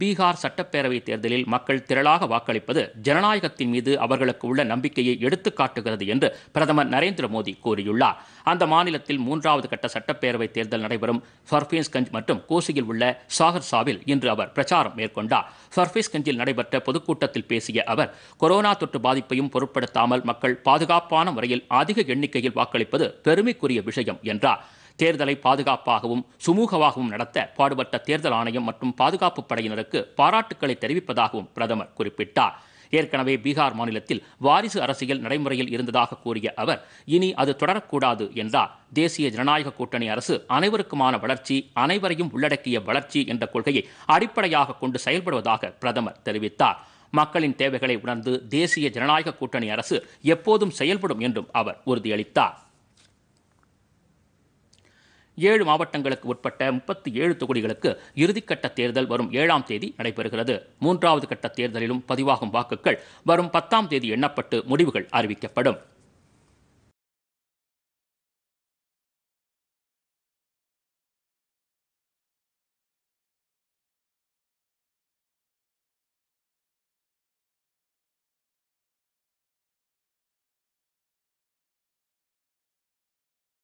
பீகார் சட்டப்பேரவைத் தேர்தலில் மக்கள் திரளாக வாக்களிப்பது ஜனநாயகத்தின் மீது அவர்களுக்கு உள்ள நம்பிக்கையை எடுத்துக்காட்டுகிறது என்று பிரதமர் நரேந்திர மோடி கூறியுள்ளார் அந்த மாநிலத்தில் மூன்றாவது கட்ட சட்டப்பேரவைத் தேர்தல் நடைபெறும் ஃபர்ஃபீஸ்கஞ்ச் மற்றும் கோசியில் உள்ள சாகர்சாவில் இன்று அவர் பிரச்சாரம் மேற்கொண்டார் ஃபர்ஃபீஸ்கஞ்சில் நடைபெற்ற பொதுக்கூட்டத்தில் பேசிய அவர் கொரோனா தொற்று பாதிப்பையும் பொருட்படுத்தாமல் மக்கள் பாதுகாப்பான முறையில் அதிக எண்ணிக்கையில் வாக்களிப்பது பெருமைக்குரிய விஷயம் என்றார் தேர்தலை பாதுகாப்பாகவும் சுமூகமாகவும் நடத்த பாடுபட்ட தேர்தல் ஆணையம் மற்றும் பாதுகாப்பு படையினருக்கு பாராட்டுக்களை தெரிவிப்பதாகவும் பிரதமர் குறிப்பிட்டார் ஏற்கனவே பீகார் மாநிலத்தில் வாரிசு அரசியல் நடைமுறையில் இருந்ததாக கூறிய அவர் இனி அது தொடரக்கூடாது என்றார் தேசிய ஜனநாயக கூட்டணி அரசு அனைவருக்குமான வளர்ச்சி அனைவரையும் உள்ளடக்கிய வளர்ச்சி என்ற கொள்கையை அடிப்படையாக கொண்டு செயல்படுவதாக பிரதமர் தெரிவித்தார் மக்களின் தேவைகளை உணர்ந்து தேசிய ஜனநாயக கூட்டணி அரசு எப்போதும் செயல்படும் என்றும் அவர் உறுதியளித்தார் ஏழு மாவட்டங்களுக்கு உட்பட்ட முப்பத்தி ஏழு தொகுதிகளுக்கு இறுதிக்கட்ட தேர்தல் வரும் ஏழாம் தேதி நடைபெறுகிறது மூன்றாவது கட்ட தேர்தலிலும் பதிவாகும் வாக்குகள் வரும் பத்தாம் தேதி எண்ணப்பட்டு முடிவுகள் அறிவிக்கப்படும்